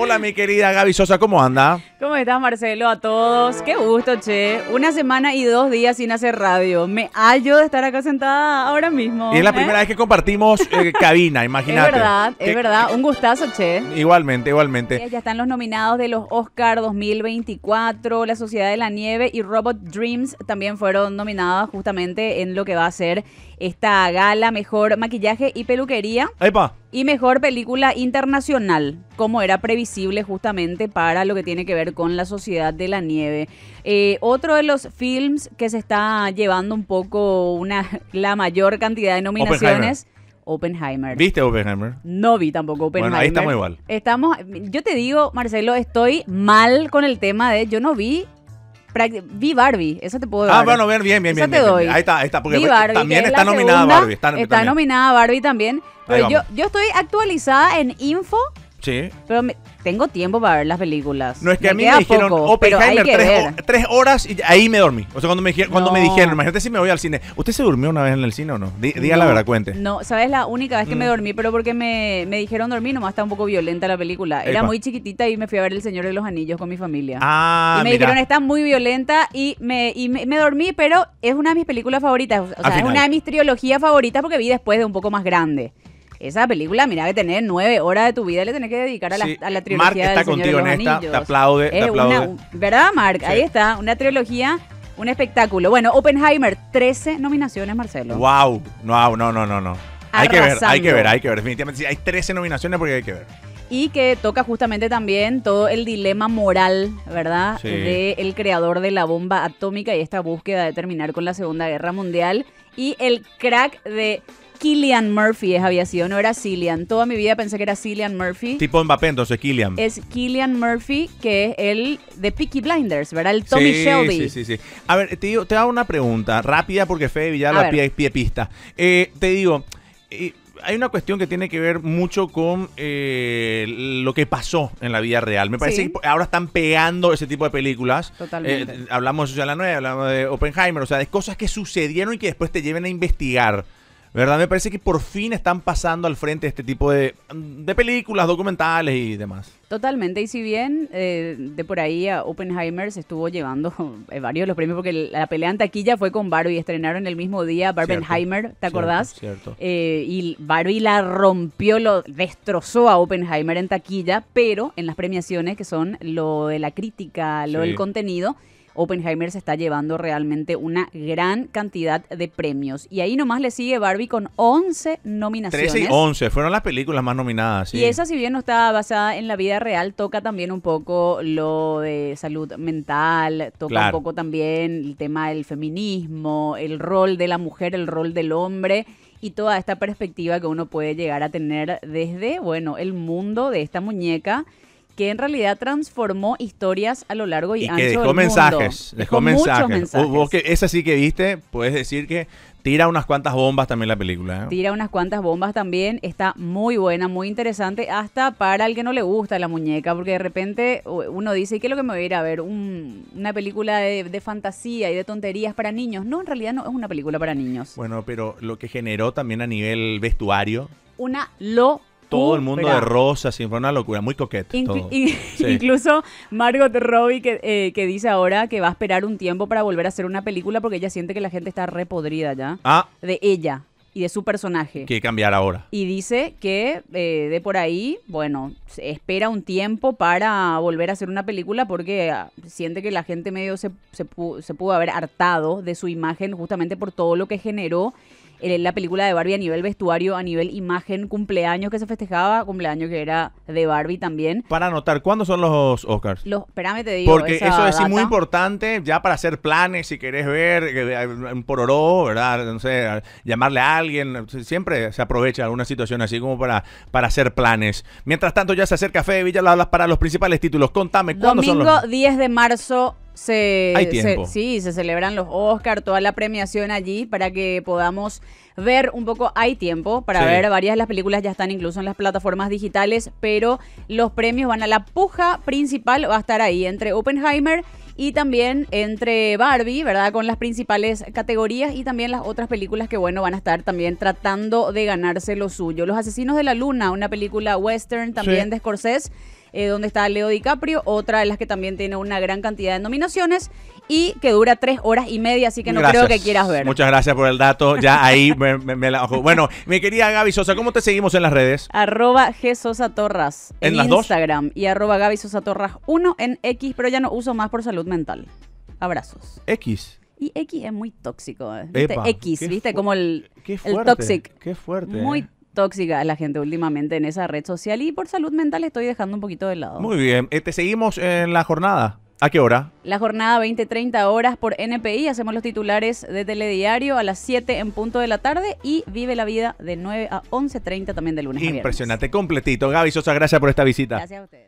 Hola, mi querida Gaby Sosa, ¿cómo anda? ¿Cómo estás, Marcelo? A todos. Qué gusto, che. Una semana y dos días sin hacer radio. Me hallo de estar acá sentada ahora mismo. Y es la ¿eh? primera vez que compartimos eh, cabina, imagínate. Es verdad, es verdad. Un gustazo, che. Igualmente, igualmente. Ya están los nominados de los Oscar 2024, La Sociedad de la Nieve y Robot Dreams también fueron nominadas justamente en lo que va a ser esta gala Mejor Maquillaje y Peluquería. ¡Epa! Y mejor película internacional, como era previsible justamente para lo que tiene que ver con la Sociedad de la Nieve. Eh, otro de los films que se está llevando un poco una, la mayor cantidad de nominaciones. Oppenheimer. ¿Viste Oppenheimer? No vi tampoco Oppenheimer. Bueno, ahí estamos igual. Estamos, yo te digo, Marcelo, estoy mal con el tema de yo no vi vi Barbie, eso te puedo ah, dar. Ah, bueno, bien, bien, bien. Eso te doy. ahí está, ahí está. Porque también está nominada Barbie. Está, nominada Barbie también. Pero yo, yo estoy actualizada en info. Sí. Pero me, tengo tiempo para ver las películas. No es que a mí me dijeron Oppenheimer tres, horas y ahí me dormí. O sea, cuando me, dijeron, cuando imagínate si me voy al cine. ¿Usted se durmió una vez en el cine o no? Diga la verdad, cuente. No, ¿sabes? La única vez que me mm. dormí, pero porque me, me dijeron dormir, nomás está un poco violenta la película. Era muy chiquitita y me fui a ver El Señor de los Anillos con mi familia. Ah, y me dijeron, está muy violenta y, me, y me, dormí, pero es una de mis películas favoritas. O sea, es una de mis trilogías favoritas porque vi después de un poco más grande. Esa película, mira que tener nueve horas de tu vida le tenés que dedicar a la, trilogía Marc está contigo en esta, te aplaude, te aplaude. ¿Verdad, Mark? Ahí está, una trilogía un espectáculo. Bueno, Oppenheimer, 13 nominaciones, Marcelo. Wow, no, no, no, no, no. Hay que ver, hay que ver, hay que ver. Definitivamente, sí, hay 13 nominaciones porque hay que ver y que toca justamente también todo el dilema moral, ¿verdad? De el creador de la bomba atómica y esta búsqueda de terminar con la Segunda Guerra Mundial y el crack de Killian Murphy es, había sido, no era Cillian. Toda mi vida pensé que era Cillian Murphy. Tipo Mbappé, entonces Killian. Es Killian Murphy, que es el de Peaky Blinders, ¿verdad? El Tommy Shelby. Sí, sí, sí. A ver, te, digo, te hago una pregunta rápida porque Fede Villalba pide, pie pista. Eh, te digo, eh, hay una cuestión que tiene que ver mucho con eh, lo que pasó en la vida real. Me parece que ahora están pegando ese tipo de películas. Totalmente. Eh, hablamos de la Nueva, hablamos de Oppenheimer, o sea, de cosas que sucedieron y que después te lleven a investigar. ¿Verdad? Me parece que por fin están pasando al frente este tipo de, de películas, documentales y demás. Totalmente, y si bien eh, de por ahí a Oppenheimer se estuvo llevando eh, varios de los premios, porque la pelea en taquilla fue con Barbie, estrenaron el mismo día Barbenheimer, ¿te acordás? Cierto. Eh, y Barbie la rompió, lo destrozó a Oppenheimer en taquilla, pero en las premiaciones, que son lo de la crítica, lo del contenido, Oppenheimer se está llevando realmente una gran cantidad de premios. Y ahí nomás le sigue Barbie con 11 nominaciones. 13 y 11 fueron las películas más nominadas. Y esa, si bien no está basada en la vida real, toca también un poco lo de salud mental, toca un poco también el tema del feminismo, el rol de la mujer, el rol del hombre y toda esta perspectiva que uno puede llegar a tener desde, bueno, el mundo de esta muñeca que en realidad transformó historias a lo largo y, ancho del mensajes, mundo. Dejó, dejó mensajes. Dejó mensajes. Vos que esa sí que viste, puedes decir que tira unas cuantas bombas también la película. ¿eh? Tira unas cuantas bombas también. Está muy buena, muy interesante, hasta para el que no le gusta la muñeca, porque de repente uno dice, ¿qué es lo que me voy a ir a ver? una película de, de, fantasía y de tonterías para niños. No, en realidad no es una película para niños. Bueno, pero lo que generó también a nivel vestuario. Una lo todo el mundo de rosa, sin fue una locura, muy coqueta. Incluso Margot Robbie que, eh, que, dice ahora que va a esperar un tiempo para volver a hacer una película porque ella siente que la gente está repodrida ya. Ah. De ella y de su personaje. Que cambiar ahora. Y dice que eh, de por ahí, bueno, espera un tiempo para volver a hacer una película porque ah, siente que la gente medio se, se pudo haber hartado de su imagen justamente por todo lo que generó eh, la película de Barbie a nivel vestuario, a nivel imagen, cumpleaños que se festejaba, cumpleaños que era de Barbie también. Para anotar, ¿cuándo son los Oscars? Los, espérame, te digo. Porque eso es muy importante ya para hacer planes, si querés ver, un oro, ¿verdad? No sé, llamarle a alguien. Siempre se aprovecha alguna situación así como para, para hacer planes. Mientras tanto, ya se acerca Fede hablas para los principales títulos. Contame, ¿cuándo Domingo son los... 10 de marzo se, sí, se celebran los Oscar, toda la premiación allí para que podamos ver un poco. Hay tiempo para ver varias de las películas ya están incluso en las plataformas digitales, pero los premios van a la puja principal va a estar ahí entre Oppenheimer y también entre Barbie, ¿verdad? Con las principales categorías y también las otras películas que, bueno, van a estar también tratando de ganarse lo suyo. Los Asesinos de la Luna, una película western también de Scorsese eh, donde está Leo DiCaprio, otra de las que también tiene una gran cantidad de nominaciones y que dura tres horas y media, así que no creo que quieras ver. Muchas gracias por el dato, ya ahí me, la ojo. Bueno, mi querida Gaby Sosa, ¿cómo te seguimos en las redes? Arroba G Sosa Torras en, Instagram y arroba Gaby Sosa Torras 1 en X, pero ya no uso más por salud mental. Abrazos. X. Y X es muy tóxico. ¿eh? ¿viste? X, ¿viste? Como el, el toxic. Qué fuerte. Muy ¿eh? tóxica la gente últimamente en esa red social y por salud mental estoy dejando un poquito de lado. Muy bien, eh, te seguimos en la jornada. ¿A qué hora? La jornada 20-30 horas por NPI. Hacemos los titulares de Telediario a las 7 en punto de la tarde y Vive la Vida de 9 a 11.30 también de lunes. Impresionante, a completito. Gaby Sosa, gracias por esta visita. Gracias a ustedes.